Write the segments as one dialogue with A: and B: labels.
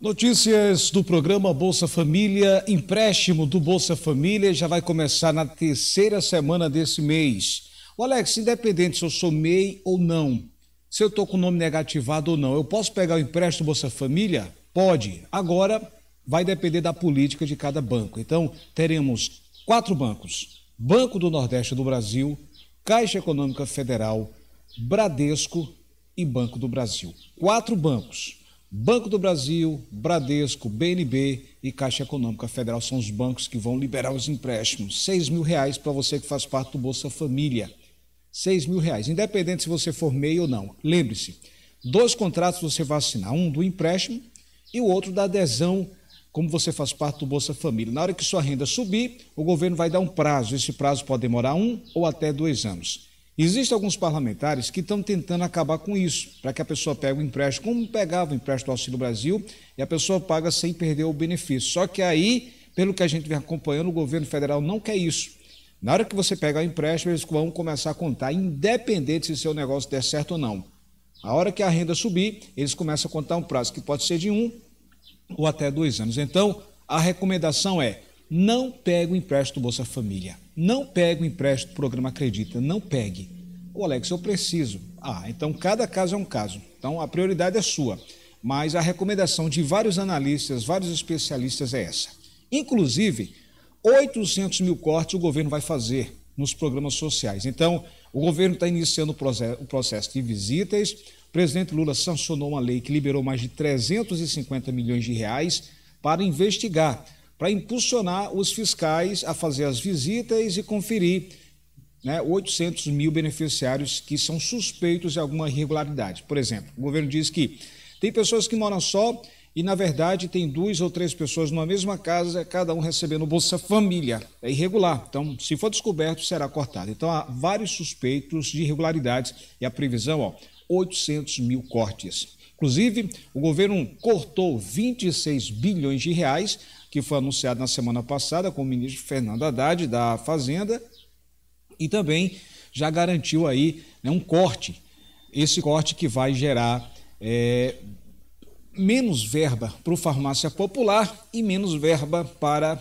A: Notícias do programa Bolsa Família, empréstimo do Bolsa Família já vai começar na terceira semana desse mês. O Alex, independente se eu sou MEI ou não, se eu estou com o nome negativado ou não, eu posso pegar o empréstimo Bolsa Família? Pode. Agora vai depender da política de cada banco. Então, teremos quatro bancos: Banco do Nordeste do Brasil, Caixa Econômica Federal, Bradesco e Banco do Brasil. Quatro bancos Banco do Brasil, Bradesco, BNB e Caixa Econômica Federal são os bancos que vão liberar os empréstimos. 6 mil reais para você que faz parte do Bolsa Família. 6 mil reais, independente se você for MEI ou não. Lembre-se, dois contratos você vai assinar, um do empréstimo e o outro da adesão, como você faz parte do Bolsa Família. Na hora que sua renda subir, o governo vai dar um prazo. Esse prazo pode demorar um ou até dois anos. Existem alguns parlamentares que estão tentando acabar com isso, para que a pessoa pegue o um empréstimo, como pegava o empréstimo do Auxílio Brasil, e a pessoa paga sem perder o benefício. Só que aí, pelo que a gente vem acompanhando, o governo federal não quer isso. Na hora que você pegar o empréstimo, eles vão começar a contar, independente se seu negócio der certo ou não. A hora que a renda subir, eles começam a contar um prazo que pode ser de um ou até dois anos. Então, a recomendação é não pegue o empréstimo do Bolsa Família. Não pegue o empréstimo do Programa Acredita. Não pegue. O Alex, eu preciso. Ah, então cada caso é um caso. Então a prioridade é sua. Mas a recomendação de vários analistas, vários especialistas é essa. Inclusive, 800 mil cortes o governo vai fazer nos programas sociais. Então, o governo está iniciando o processo de visitas. O presidente Lula sancionou uma lei que liberou mais de 350 milhões de reais para investigar para impulsionar os fiscais a fazer as visitas e conferir né, 800 mil beneficiários que são suspeitos de alguma irregularidade. Por exemplo, o governo diz que tem pessoas que moram só e, na verdade, tem duas ou três pessoas numa mesma casa, cada um recebendo Bolsa Família. É irregular. Então, se for descoberto, será cortado. Então, há vários suspeitos de irregularidades e a previsão, ó, 800 mil cortes. Inclusive, o governo cortou 26 bilhões de reais, que foi anunciado na semana passada com o ministro Fernando Haddad da Fazenda, e também já garantiu aí né, um corte. Esse corte que vai gerar é, menos verba para o farmácia popular e menos verba para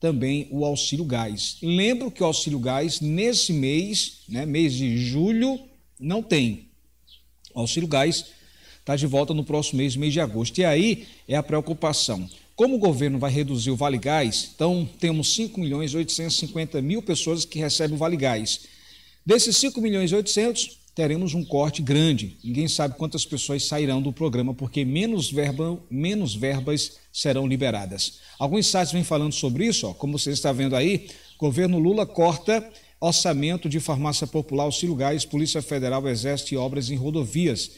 A: também o auxílio gás. Lembro que o auxílio gás nesse mês, né, mês de julho, não tem. O auxílio gás está de volta no próximo mês, mês de agosto. E aí é a preocupação. Como o governo vai reduzir o Vale Gás, então temos 5 milhões e 850 mil pessoas que recebem o Vale Gás. Desses 5 milhões e 800, teremos um corte grande. Ninguém sabe quantas pessoas sairão do programa, porque menos, verba, menos verbas serão liberadas. Alguns sites vêm falando sobre isso, ó, como você está vendo aí, governo Lula corta orçamento de farmácia popular, auxílio gás, Polícia Federal, Exército e obras em rodovias.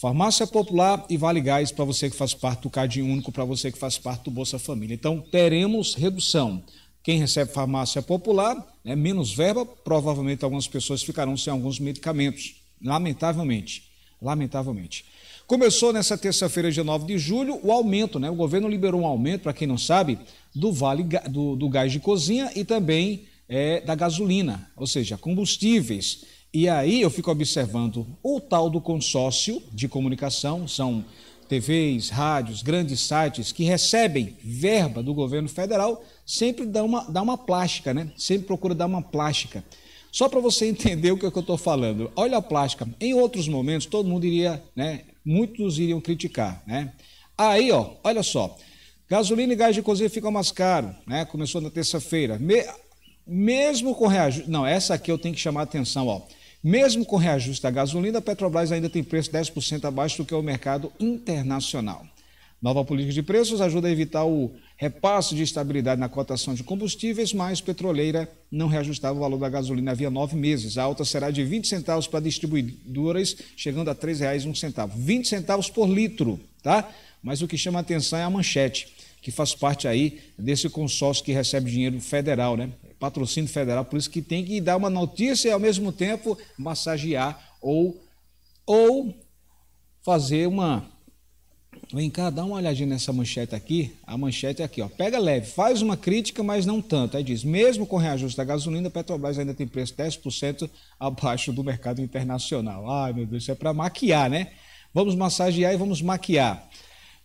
A: Farmácia Popular e Vale Gás para você que faz parte do Cade Único, para você que faz parte do Bolsa Família. Então, teremos redução. Quem recebe farmácia popular, né, menos verba, provavelmente algumas pessoas ficarão sem alguns medicamentos. Lamentavelmente. Lamentavelmente. Começou nessa terça-feira, dia 9 de julho, o aumento, né? O governo liberou um aumento, para quem não sabe, do vale do, do gás de cozinha e também é, da gasolina, ou seja, combustíveis. E aí eu fico observando o tal do consórcio de comunicação, são TVs, rádios, grandes sites que recebem verba do governo federal, sempre dá uma, dá uma plástica, né? Sempre procura dar uma plástica. Só para você entender o que, é que eu estou falando. Olha a plástica. Em outros momentos, todo mundo iria, né? Muitos iriam criticar, né? Aí, ó, olha só. Gasolina e gás de cozinha ficam mais caros, né? Começou na terça-feira. Me... Mesmo com reajuste. Não, essa aqui eu tenho que chamar a atenção, ó. Mesmo com reajuste da gasolina, a Petrobras ainda tem preço 10% abaixo do que é o mercado internacional. Nova política de preços ajuda a evitar o repasse de estabilidade na cotação de combustíveis, mas petroleira não reajustava o valor da gasolina havia nove meses. A alta será de 20 centavos para distribuidoras, chegando a R$ 3,01. 20 centavos por litro, tá? Mas o que chama atenção é a manchete que faz parte aí desse consórcio que recebe dinheiro federal, né? Patrocínio federal, por isso que tem que dar uma notícia e ao mesmo tempo massagear ou, ou fazer uma. Vem cá, dá uma olhadinha nessa manchete aqui. A manchete é aqui, ó. Pega leve, faz uma crítica, mas não tanto. Aí diz: mesmo com reajuste da gasolina, Petrobras ainda tem preço 10% abaixo do mercado internacional. Ai, meu Deus, isso é para maquiar, né? Vamos massagear e vamos maquiar.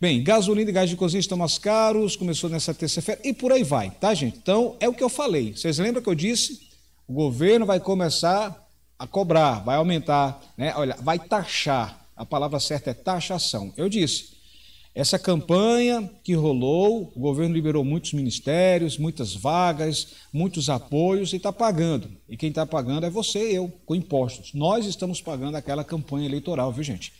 A: Bem, gasolina e gás de cozinha estão mais caros, começou nessa terça-feira e por aí vai, tá, gente? Então, é o que eu falei. Vocês lembram que eu disse? O governo vai começar a cobrar, vai aumentar, né? Olha, vai taxar. A palavra certa é taxação. Eu disse. Essa campanha que rolou, o governo liberou muitos ministérios, muitas vagas, muitos apoios e está pagando. E quem está pagando é você e eu, com impostos. Nós estamos pagando aquela campanha eleitoral, viu, gente?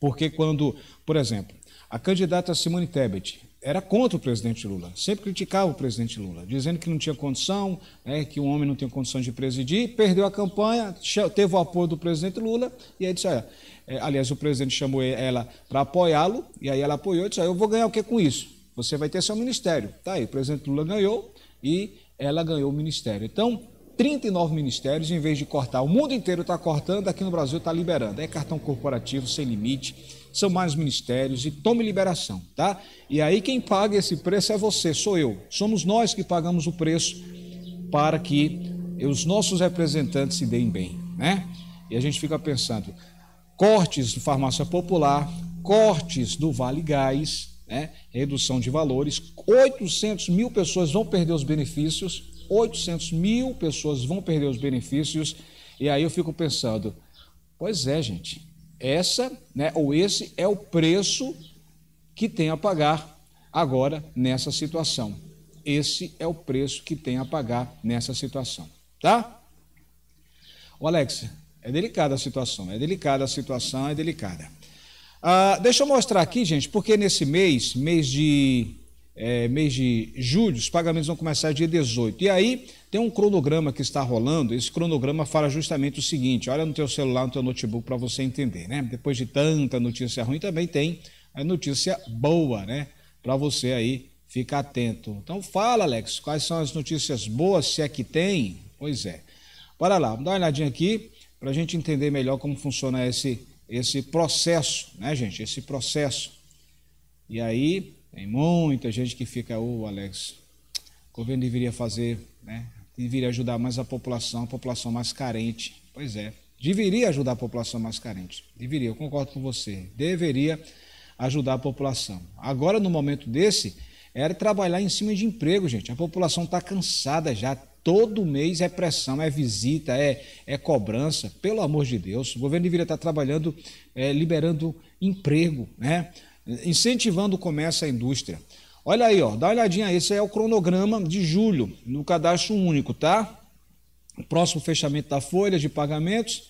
A: Porque quando, por exemplo, a candidata Simone Tebet era contra o presidente Lula, sempre criticava o presidente Lula, dizendo que não tinha condição, né, que um homem não tinha condição de presidir, perdeu a campanha, teve o apoio do presidente Lula, e aí disse, olha, é, aliás, o presidente chamou ela para apoiá-lo, e aí ela apoiou e disse, olha, eu vou ganhar o que com isso? Você vai ter seu ministério. Tá aí, o presidente Lula ganhou e ela ganhou o ministério. Então, 39 ministérios, em vez de cortar, o mundo inteiro está cortando, aqui no Brasil está liberando. É cartão corporativo sem limite, são mais ministérios e tome liberação, tá? E aí quem paga esse preço é você, sou eu. Somos nós que pagamos o preço para que os nossos representantes se deem bem, né? E a gente fica pensando, cortes do farmácia popular, cortes do Vale Gás, né? redução de valores, 800 mil pessoas vão perder os benefícios, 800 mil pessoas vão perder os benefícios, e aí eu fico pensando, pois é, gente, essa, né, ou esse é o preço que tem a pagar agora nessa situação. Esse é o preço que tem a pagar nessa situação, tá? O Alex, é delicada a situação, é delicada a situação, é delicada. Ah, deixa eu mostrar aqui, gente, porque nesse mês, mês de é, mês de julho, os pagamentos vão começar dia 18. E aí tem um cronograma que está rolando, esse cronograma fala justamente o seguinte: olha no teu celular, no teu notebook, para você entender, né? Depois de tanta notícia ruim, também tem a notícia boa, né? Para você aí ficar atento. Então fala, Alex, quais são as notícias boas, se é que tem? Pois é. Bora lá, vamos dar uma olhadinha aqui para a gente entender melhor como funciona esse, esse processo, né, gente? Esse processo. E aí, tem muita gente que fica, ô oh, Alex, o governo deveria fazer, né? deveria ajudar mais a população, a população mais carente. Pois é, deveria ajudar a população mais carente. Deveria, eu concordo com você. Deveria ajudar a população. Agora, no momento desse, era trabalhar em cima de emprego, gente. A população está cansada já. Todo mês é pressão, é visita, é, é cobrança. Pelo amor de Deus, o governo deveria estar tá trabalhando, é, liberando emprego, né? incentivando o comércio e a indústria. Olha aí, ó, dá uma olhadinha, esse é o cronograma de julho no cadastro único, tá? O próximo fechamento da folha de pagamentos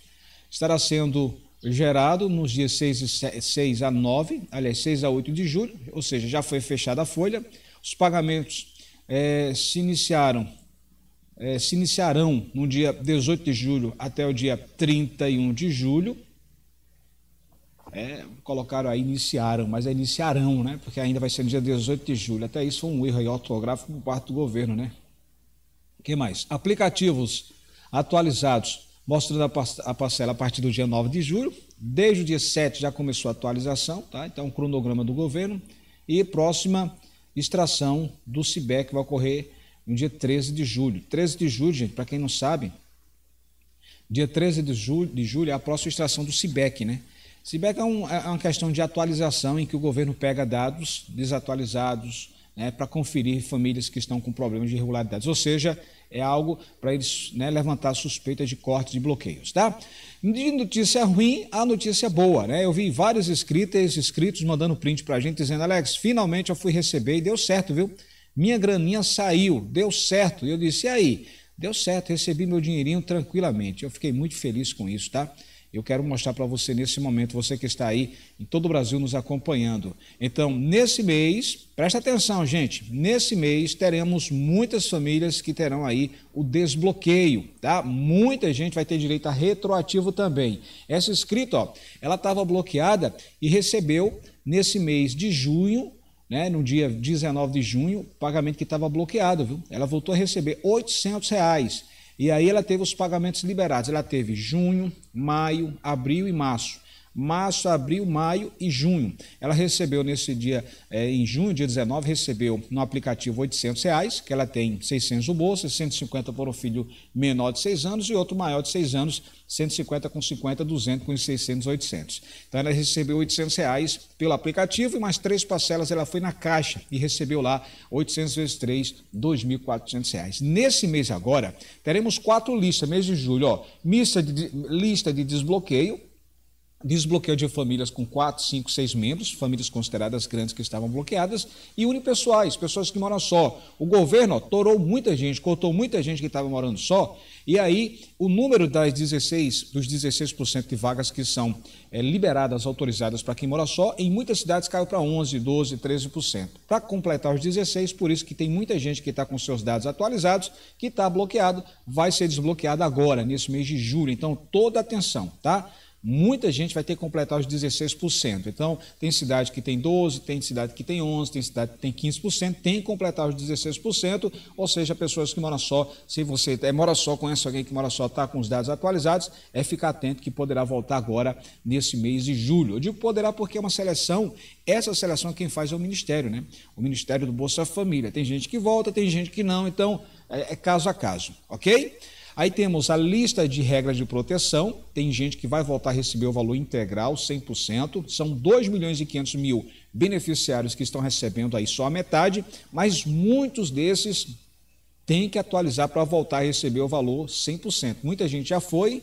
A: estará sendo gerado nos dias 6, 6 a 9, aliás, 6 a 8 de julho, ou seja, já foi fechada a folha. Os pagamentos é, se iniciaram é, se iniciarão no dia 18 de julho até o dia 31 de julho. É, colocaram aí, iniciaram, mas é iniciarão, né? Porque ainda vai ser no dia 18 de julho. Até isso foi um erro aí ortográfico por parte do governo, né? O que mais? Aplicativos atualizados, mostrando a parcela a partir do dia 9 de julho. Desde o dia 7 já começou a atualização, tá? Então, um cronograma do governo. E próxima extração do CIBEC vai ocorrer no dia 13 de julho. 13 de julho, gente, para quem não sabe, dia 13 de julho, de julho é a próxima extração do CIBEC, né? Se bem que é, um, é, é uma questão de atualização em que o governo pega dados desatualizados né, para conferir famílias que estão com problemas de irregularidades. Ou seja, é algo para eles né, levantar suspeitas de cortes e bloqueios, tá? De notícia ruim a notícia boa, né? Eu vi vários escritas, escritos mandando print para a gente dizendo, Alex, finalmente eu fui receber e deu certo, viu? Minha graninha saiu, deu certo. E eu disse, e aí? Deu certo, recebi meu dinheirinho tranquilamente. Eu fiquei muito feliz com isso, tá? Eu quero mostrar para você nesse momento, você que está aí em todo o Brasil nos acompanhando. Então, nesse mês, presta atenção, gente, nesse mês teremos muitas famílias que terão aí o desbloqueio, tá? Muita gente vai ter direito a retroativo também. Essa escrita, ó, ela estava bloqueada e recebeu nesse mês de junho né, no dia 19 de junho, o pagamento que estava bloqueado, viu? Ela voltou a receber 800 reais. E aí ela teve os pagamentos liberados. Ela teve junho, maio, abril e março março, abril, maio e junho. Ela recebeu nesse dia, é, em junho, dia 19, recebeu no aplicativo 800 reais, que ela tem 600 no bolso, 150 para o filho menor de 6 anos e outro maior de 6 anos, 150 com 50, 200 com 600, 800. Então ela recebeu 800 reais pelo aplicativo e mais três parcelas ela foi na caixa e recebeu lá 800 vezes 3, 2.400 reais. Nesse mês agora, teremos quatro listas, mês de julho, ó, lista de, lista de desbloqueio, desbloqueio de famílias com 4, 5, 6 membros, famílias consideradas grandes que estavam bloqueadas, e unipessoais, pessoas que moram só. O governo ó, torou muita gente, cortou muita gente que estava morando só, e aí o número das 16, dos 16% de vagas que são é, liberadas, autorizadas para quem mora só, em muitas cidades caiu para 11, 12, 13%. Para completar os 16, por isso que tem muita gente que está com seus dados atualizados, que está bloqueado, vai ser desbloqueado agora, nesse mês de julho. Então, toda atenção, tá? muita gente vai ter que completar os 16%. Então, tem cidade que tem 12%, tem cidade que tem 11%, tem cidade que tem 15%, tem que completar os 16%, ou seja, pessoas que moram só, se você é, mora só, conhece alguém que mora só, está com os dados atualizados, é ficar atento que poderá voltar agora nesse mês de julho. Eu digo poderá porque é uma seleção, essa seleção é quem faz é o Ministério, né? O Ministério do Bolsa Família. Tem gente que volta, tem gente que não, então é, é caso a caso, ok? Aí temos a lista de regras de proteção. Tem gente que vai voltar a receber o valor integral, 100%. São 2 milhões e 500 mil beneficiários que estão recebendo aí só a metade, mas muitos desses têm que atualizar para voltar a receber o valor 100%. Muita gente já foi,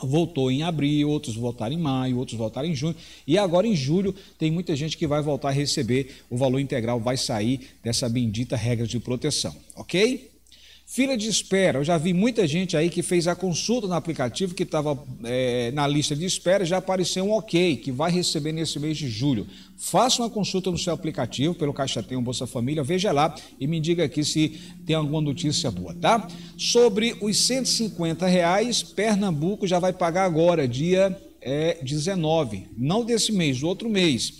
A: voltou em abril, outros voltaram em maio, outros voltaram em junho, e agora em julho tem muita gente que vai voltar a receber o valor integral, vai sair dessa bendita regra de proteção, ok? Fila de espera, eu já vi muita gente aí que fez a consulta no aplicativo que estava é, na lista de espera já apareceu um ok, que vai receber nesse mês de julho. Faça uma consulta no seu aplicativo, pelo Caixa Tem um Bolsa Família, veja lá e me diga aqui se tem alguma notícia boa, tá? Sobre os 150 reais, Pernambuco já vai pagar agora, dia é, 19, não desse mês, do outro mês.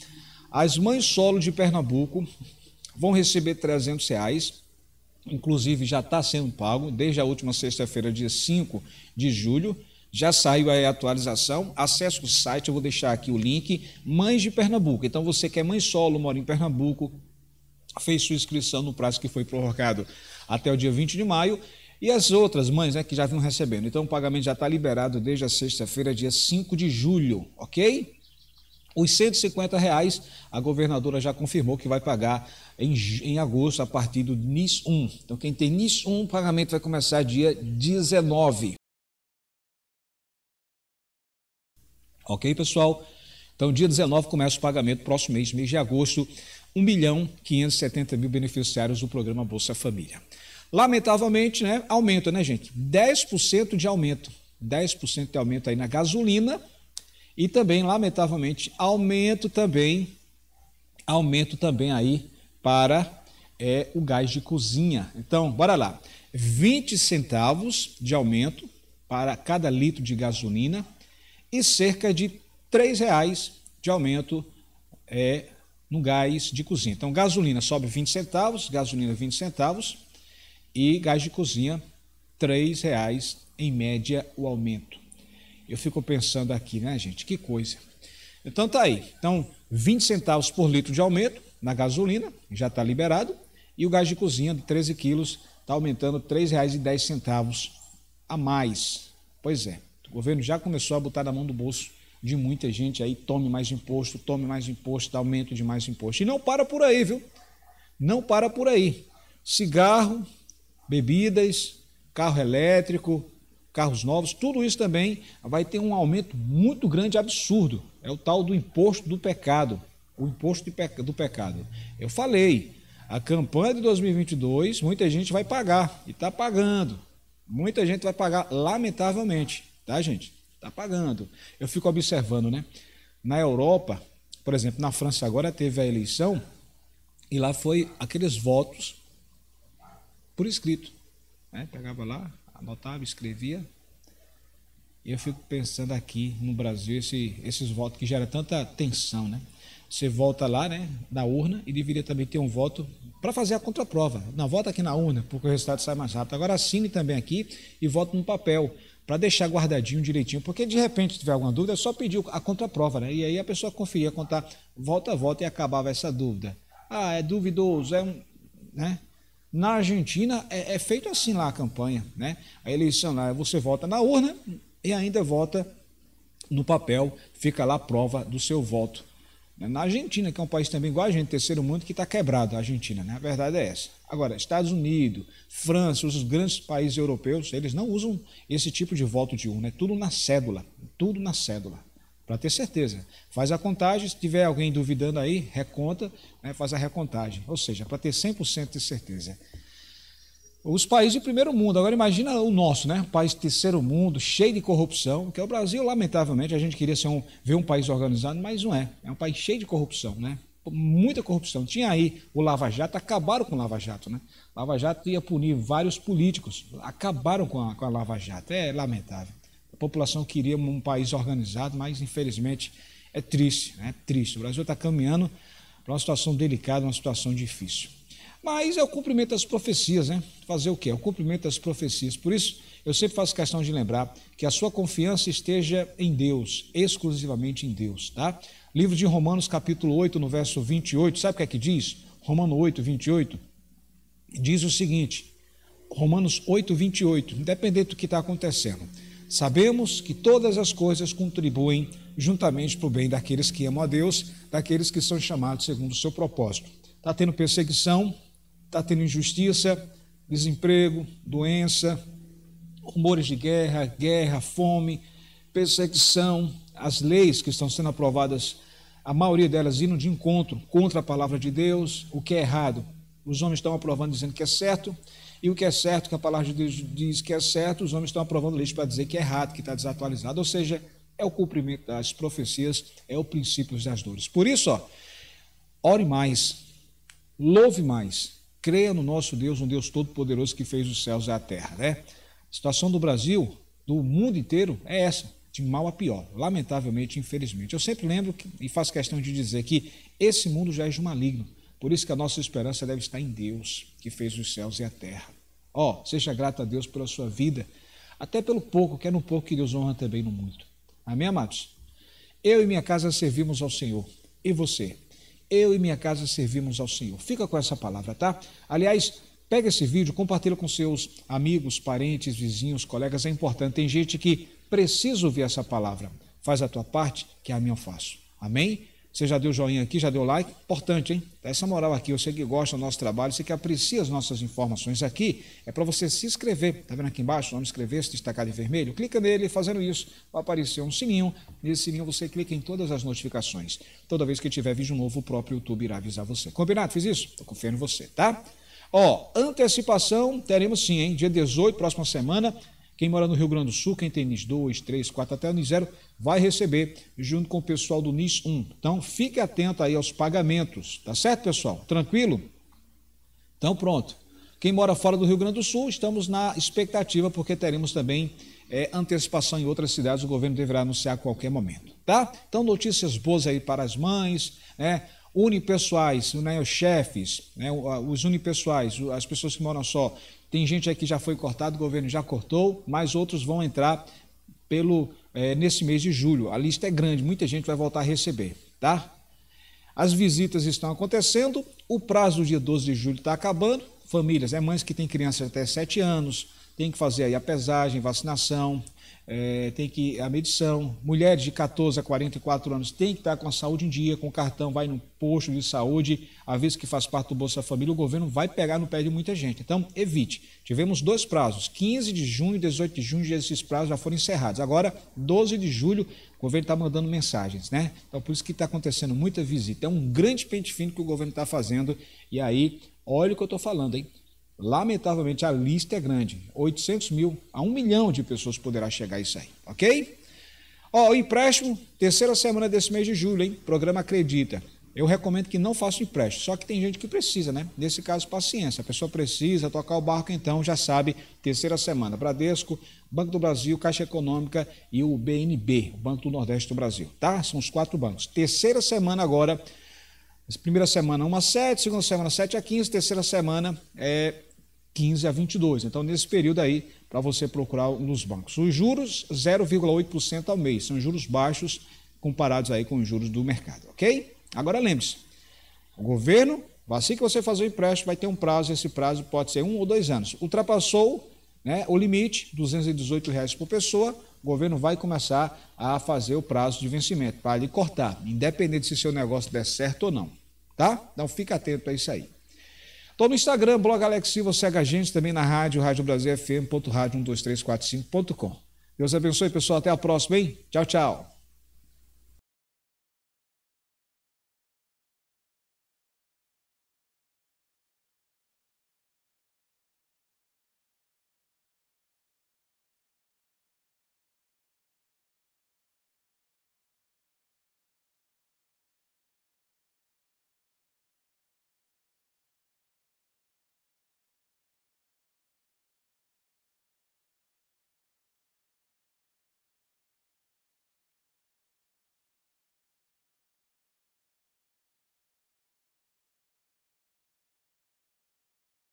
A: As mães solo de Pernambuco vão receber 300 reais inclusive já está sendo pago, desde a última sexta-feira, dia 5 de julho. Já saiu a atualização. Acesse o site, eu vou deixar aqui o link. Mães de Pernambuco. Então, você que é mãe solo, mora em Pernambuco, fez sua inscrição no prazo que foi prorrogado até o dia 20 de maio. E as outras mães né, que já vinham recebendo. Então, o pagamento já está liberado desde a sexta-feira, dia 5 de julho, ok? Os 150 reais, a governadora já confirmou que vai pagar em, em agosto a partir do NIS 1. Então, quem tem NIS 1, o pagamento vai começar dia 19. Ok, pessoal? Então, dia 19 começa o pagamento, próximo mês, mês de agosto, 1 milhão 570 mil beneficiários do programa Bolsa Família. Lamentavelmente, né, aumenta, né, gente? 10% de aumento. 10% de aumento aí na gasolina e também, lamentavelmente, aumento também, aumento também aí para é, o gás de cozinha. Então, bora lá. 20 centavos de aumento para cada litro de gasolina e cerca de R$ reais de aumento é, no gás de cozinha. Então, gasolina sobe 20 centavos, gasolina 20 centavos e gás de cozinha R$ reais em média o aumento. Eu fico pensando aqui, né, gente? Que coisa. Então tá aí. Então, 20 centavos por litro de aumento na gasolina, já está liberado. E o gás de cozinha de 13 quilos está aumentando R$ 3,10 a mais. Pois é, o governo já começou a botar na mão do bolso de muita gente aí, tome mais imposto, tome mais imposto, aumento de mais imposto. E não para por aí, viu? Não para por aí. Cigarro, bebidas, carro elétrico, carros novos, tudo isso também vai ter um aumento muito grande, absurdo. É o tal do imposto do pecado. O imposto do pecado. Eu falei, a campanha de 2022, muita gente vai pagar e está pagando. Muita gente vai pagar, lamentavelmente, tá, gente? Está pagando. Eu fico observando, né? Na Europa, por exemplo, na França agora teve a eleição e lá foi aqueles votos por escrito. Né? Pegava lá, anotava, escrevia. E eu fico pensando aqui no Brasil, esse, esses votos que geram tanta tensão, né? Você volta lá, né, da urna e deveria também ter um voto para fazer a contraprova. Não, vota aqui na urna, porque o resultado sai mais rápido. Agora assine também aqui e vote no papel, para deixar guardadinho direitinho, porque de repente, se tiver alguma dúvida, é só pedir a contraprova, né? E aí a pessoa conferia, contar volta a volta e acabava essa dúvida. Ah, é duvidoso, é um. Né? Na Argentina é, é feito assim lá a campanha, né? A eleição lá, você vota na urna e ainda vota no papel, fica lá a prova do seu voto. Né? Na Argentina, que é um país também igual a gente, terceiro mundo, que está quebrado, a Argentina, né? A verdade é essa. Agora, Estados Unidos, França, os grandes países europeus, eles não usam esse tipo de voto de urna, é tudo na cédula, tudo na cédula para ter certeza. Faz a contagem, se tiver alguém duvidando aí, reconta, né, faz a recontagem, ou seja, para ter 100% de certeza. Os países de primeiro mundo, agora imagina o nosso, né? Um país terceiro mundo, cheio de corrupção, que é o Brasil, lamentavelmente, a gente queria um, ver um país organizado, mas não é. É um país cheio de corrupção, né? Muita corrupção. Tinha aí o Lava Jato, acabaram com o Lava Jato, né? Lava Jato ia punir vários políticos, acabaram com a, com a Lava Jato, é lamentável população queria um país organizado, mas infelizmente é triste, né? É triste. O Brasil está caminhando para uma situação delicada, uma situação difícil. Mas é o cumprimento das profecias, né? Fazer o quê? É o cumprimento das profecias. Por isso, eu sempre faço questão de lembrar que a sua confiança esteja em Deus, exclusivamente em Deus, tá? Livro de Romanos, capítulo 8, no verso 28, sabe o que é que diz? Romanos 8, 28, diz o seguinte, Romanos 8, 28, independente do que está acontecendo, Sabemos que todas as coisas contribuem juntamente para o bem daqueles que amam a Deus, daqueles que são chamados segundo o seu propósito. Está tendo perseguição, está tendo injustiça, desemprego, doença, rumores de guerra, guerra, fome, perseguição, as leis que estão sendo aprovadas, a maioria delas indo de encontro contra a palavra de Deus, o que é errado. Os homens estão aprovando dizendo que é certo, e o que é certo, que a palavra de Deus diz que é certo, os homens estão aprovando leis para dizer que é errado, que está desatualizado. Ou seja, é o cumprimento das profecias, é o princípio das dores. Por isso, ó, ore mais, louve mais, creia no nosso Deus, um Deus todo-poderoso que fez os céus e a terra. Né? A situação do Brasil, do mundo inteiro, é essa, de mal a pior, lamentavelmente, infelizmente. Eu sempre lembro que, e faço questão de dizer que esse mundo já é de maligno. Por isso que a nossa esperança deve estar em Deus, que fez os céus e a terra. Ó, oh, seja grato a Deus pela sua vida, até pelo pouco, que é no pouco que Deus honra também no muito. Amém, amados? Eu e minha casa servimos ao Senhor. E você? Eu e minha casa servimos ao Senhor. Fica com essa palavra, tá? Aliás, pega esse vídeo, compartilha com seus amigos, parentes, vizinhos, colegas, é importante. Tem gente que precisa ouvir essa palavra. Faz a tua parte, que é a minha eu faço. Amém? Você já deu joinha aqui, já deu like? Importante, hein? Dá essa moral aqui. Você que gosta do nosso trabalho, você que aprecia as nossas informações aqui, é para você se inscrever. Tá vendo aqui embaixo? Vamos inscrever, se destacar em vermelho. Clica nele, fazendo isso, vai aparecer um sininho. Nesse sininho você clica em todas as notificações. Toda vez que tiver vídeo novo, o próprio YouTube irá avisar você. Combinado? Fiz isso? Estou confiando em você, tá? Ó, antecipação, teremos sim, hein? Dia 18, próxima semana, quem mora no Rio Grande do Sul, quem tem NIS 2, 3, 4, até o NIS 0, vai receber junto com o pessoal do NIS 1. Então, fique atento aí aos pagamentos, tá certo, pessoal? Tranquilo? Então, pronto. Quem mora fora do Rio Grande do Sul, estamos na expectativa, porque teremos também é, antecipação em outras cidades, o governo deverá anunciar a qualquer momento, tá? Então, notícias boas aí para as mães, né? unipessoais, né, os chefes, né, os unipessoais, as pessoas que moram só, tem gente aí que já foi cortado, o governo já cortou, mas outros vão entrar pelo é, nesse mês de julho. A lista é grande, muita gente vai voltar a receber, tá? As visitas estão acontecendo, o prazo do dia 12 de julho está acabando. Famílias, é mães que têm crianças até 7 anos, tem que fazer aí a pesagem, vacinação, é, tem que a medição. Mulheres de 14 a 44 anos têm que estar com a saúde em dia, com o cartão, vai no posto de saúde, a vez que faz parte do Bolsa Família, o governo vai pegar no pé de muita gente. Então, evite. Tivemos dois prazos, 15 de junho e 18 de junho, esses prazos já foram encerrados. Agora, 12 de julho, o governo está mandando mensagens, né? Então, por isso que está acontecendo muita visita. É um grande pente fino que o governo está fazendo. E aí, olha o que eu estou falando, hein? Lamentavelmente, a lista é grande. 800 mil a 1 milhão de pessoas poderá chegar a isso aí, ok? Ó, o empréstimo, terceira semana desse mês de julho, hein? Programa Acredita. Eu recomendo que não faça empréstimo, só que tem gente que precisa, né? Nesse caso, paciência. A pessoa precisa tocar o barco, então já sabe, terceira semana. Bradesco, Banco do Brasil, Caixa Econômica e o BNB, o Banco do Nordeste do Brasil, tá? São os quatro bancos. Terceira semana agora, primeira semana 1 a 7, segunda semana 7 a 15, terceira semana é 15 a 22. Então, nesse período aí, para você procurar nos bancos. Os juros, 0,8% ao mês. São juros baixos comparados aí com os juros do mercado, ok? Agora lembre-se, o governo, assim que você fazer o empréstimo, vai ter um prazo, esse prazo pode ser um ou dois anos. Ultrapassou né, o limite, R$ 218 reais por pessoa, o governo vai começar a fazer o prazo de vencimento, para lhe cortar, independente se seu negócio der certo ou não, tá? Então, fica atento a isso aí. Estou no Instagram, blog Alex Silva, segue a gente também na rádio, radiobrasilfm.radio12345.com. Deus abençoe, pessoal. Até a próxima, hein? Tchau, tchau.